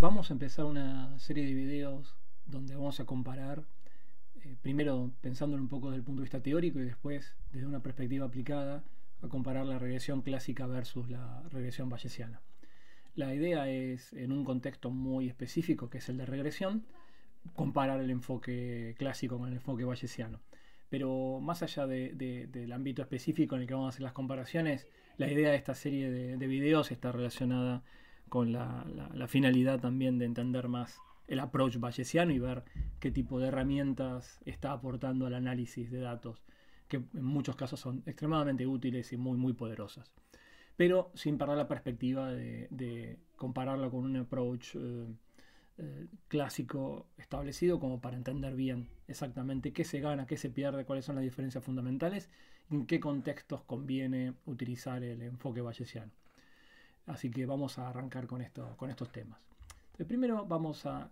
vamos a empezar una serie de videos donde vamos a comparar, eh, primero pensándolo un poco desde el punto de vista teórico y después desde una perspectiva aplicada, a comparar la regresión clásica versus la regresión bayesiana. La idea es, en un contexto muy específico, que es el de regresión, comparar el enfoque clásico con el enfoque bayesiano. Pero más allá del ámbito específico en el que vamos a hacer las comparaciones, la idea de esta serie de videos está relacionada con la, finalidad también de entender más el approach bayesiano y ver qué tipo de herramientas está aportando al análisis de datos, que en muchos casos son extremadamente útiles y muy, muy poderosas. Pero sin perder la perspectiva de, compararlo con un approach eh, eh, clásico establecido como para entender bien exactamente qué se gana, qué se pierde, cuáles son las diferencias fundamentales, y en qué contextos conviene utilizar el enfoque bayesiano. Así que vamos a arrancar con, esto, con estos temas. Entonces, primero vamos a...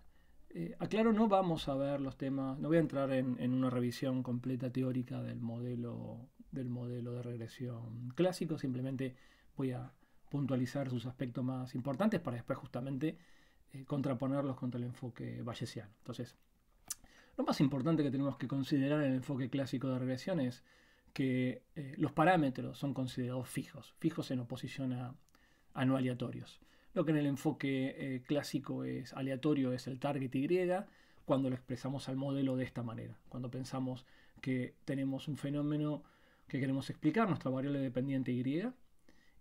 Eh, aclaro, no vamos a ver los temas, no voy a entrar en, una revisión completa teórica del modelo, del modelo de regresión clásico, simplemente voy a puntualizar sus aspectos más importantes para después justamente eh, contraponerlos contra el enfoque bayesiano. Entonces, lo más importante que tenemos que considerar en el enfoque clásico de regresión es que eh, los parámetros son considerados fijos, fijos en oposición a, a no aleatorios. Lo que en el enfoque eh, clásico es aleatorio es el target Y cuando lo expresamos al modelo de esta manera, cuando pensamos que tenemos un fenómeno que queremos explicar, nuestra variable dependiente Y,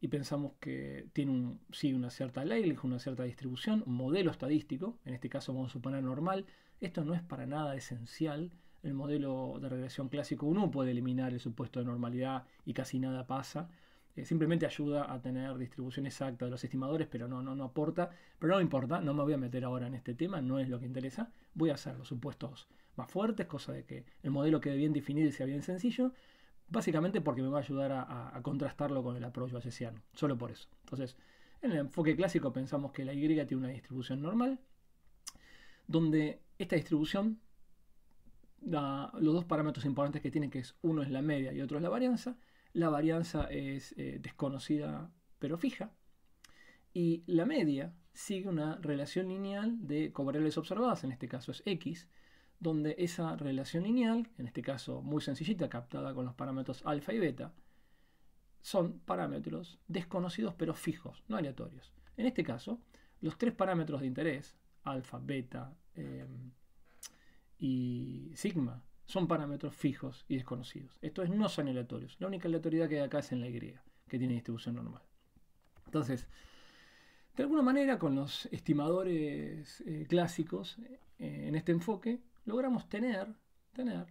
y pensamos que tiene un, una cierta ley, una cierta distribución, modelo estadístico, en este caso vamos a suponer normal, esto no es para nada esencial, el modelo de regresión clásico uno puede eliminar el supuesto de normalidad y casi nada pasa, eh, simplemente ayuda a tener distribución exacta de los estimadores, pero no, no, no aporta. Pero no importa, no me voy a meter ahora en este tema, no es lo que interesa. Voy a hacer los supuestos más fuertes, cosa de que el modelo quede bien definido y sea bien sencillo. Básicamente porque me va a ayudar a, contrastarlo con el approach bayesiano, solo por eso. Entonces, en el enfoque clásico pensamos que la Y tiene una distribución normal, donde esta distribución da los dos parámetros importantes que tiene, que es uno es la media y otro es la varianza, la varianza es eh, desconocida pero fija, y la media sigue una relación lineal de covariables observadas, en este caso es x, donde esa relación lineal, en este caso muy sencillita, captada con los parámetros alfa y beta, son parámetros desconocidos pero fijos, no aleatorios. En este caso, los tres parámetros de interés, alfa, beta em, y sigma, son parámetros fijos y desconocidos. Esto no son aleatorios. La única aleatoriedad que hay acá es en la Y, que tiene distribución normal. Entonces, de alguna manera, con los estimadores eh, clásicos eh, en este enfoque, logramos tener, tener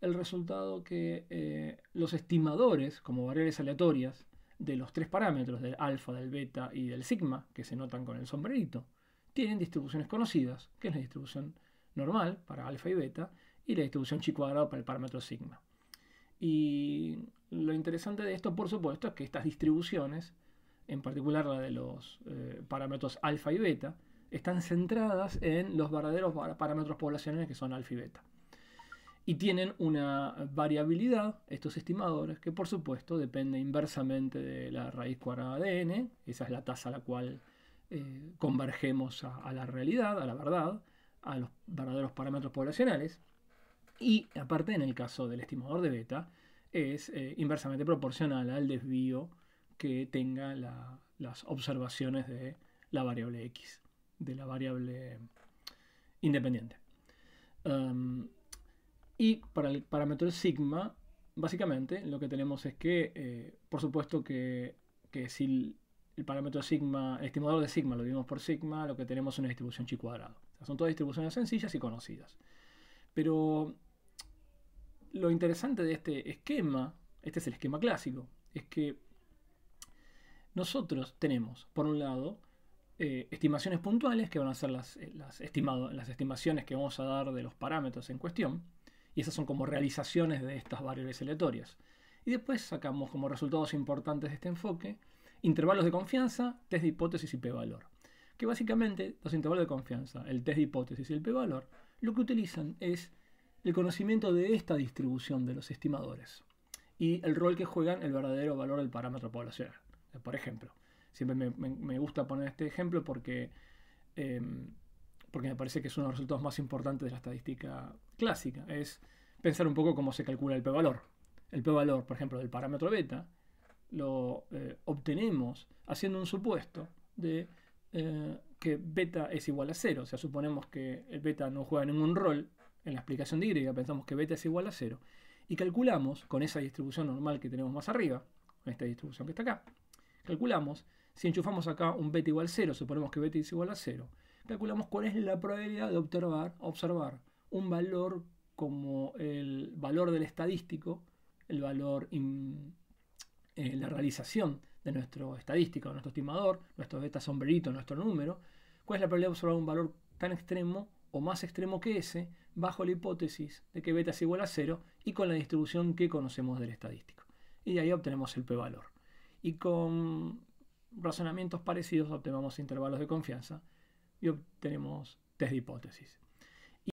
el resultado que eh, los estimadores, como variables aleatorias, de los tres parámetros, del alfa, del beta y del sigma, que se notan con el sombrerito, tienen distribuciones conocidas, que es la distribución normal para alfa y beta, y la distribución chi cuadrado para el parámetro sigma. Y lo interesante de esto, por supuesto, es que estas distribuciones, en particular la de los eh, parámetros alfa y beta, están centradas en los verdaderos parámetros poblacionales que son alfa y beta. Y tienen una variabilidad, estos estimadores, que por supuesto depende inversamente de la raíz cuadrada de n, esa es la tasa a la cual eh, convergemos a la realidad, a la verdad, a los verdaderos parámetros poblacionales. Y aparte en el caso del estimador de beta, es eh, inversamente proporcional al desvío que tenga las observaciones de la variable x, de la variable independiente. Em, y para el parámetro sigma, básicamente lo que tenemos es que, eh, por supuesto que, si el, parámetro sigma, estimador de sigma lo dividimos por sigma, lo que tenemos es una distribución chi cuadrado. son todas distribuciones sencillas y conocidas. Pero lo interesante de este esquema, este es el esquema clásico, es que nosotros tenemos, por un lado, eh, estimaciones puntuales, que van a ser las, eh, las estimaciones que vamos a dar de los parámetros en cuestión, y esas son como realizaciones de estas variables aleatorias. Y después sacamos como resultados importantes de este enfoque intervalos de confianza, test de hipótesis y p-valor. Que básicamente los intervalos de confianza, el test de hipótesis y el p-valor, lo que utilizan es el conocimiento de esta distribución de los estimadores y el rol que juegan el verdadero valor del parámetro poblacional. Por ejemplo, siempre me, gusta poner este ejemplo porque, em, porque me parece que es uno de los resultados más importantes de la estadística clásica. Es pensar un poco cómo se calcula el p-valor. El p-valor, por ejemplo, del parámetro beta, lo eh, obtenemos haciendo un supuesto de eh, que beta es igual a cero. O sea, suponemos que el beta no juega ningún rol en la explicación de y, pensamos que beta es igual a 0, y calculamos con esa distribución normal que tenemos más arriba, con esta distribución que está acá, calculamos, si enchufamos acá un beta igual a 0, suponemos que beta es igual a 0, calculamos cuál es la probabilidad de observar, observar un valor como el valor del estadístico, el valor, eh, la realización de nuestro estadístico, nuestro estimador, nuestro beta sombrerito, nuestro número, cuál es la probabilidad de observar un valor tan extremo más extremo que ese, bajo la hipótesis de que beta es igual a cero y con la distribución que conocemos del estadístico. Y de ahí obtenemos el p-valor. Y con razonamientos parecidos obtenemos intervalos de confianza y obtenemos test de hipótesis.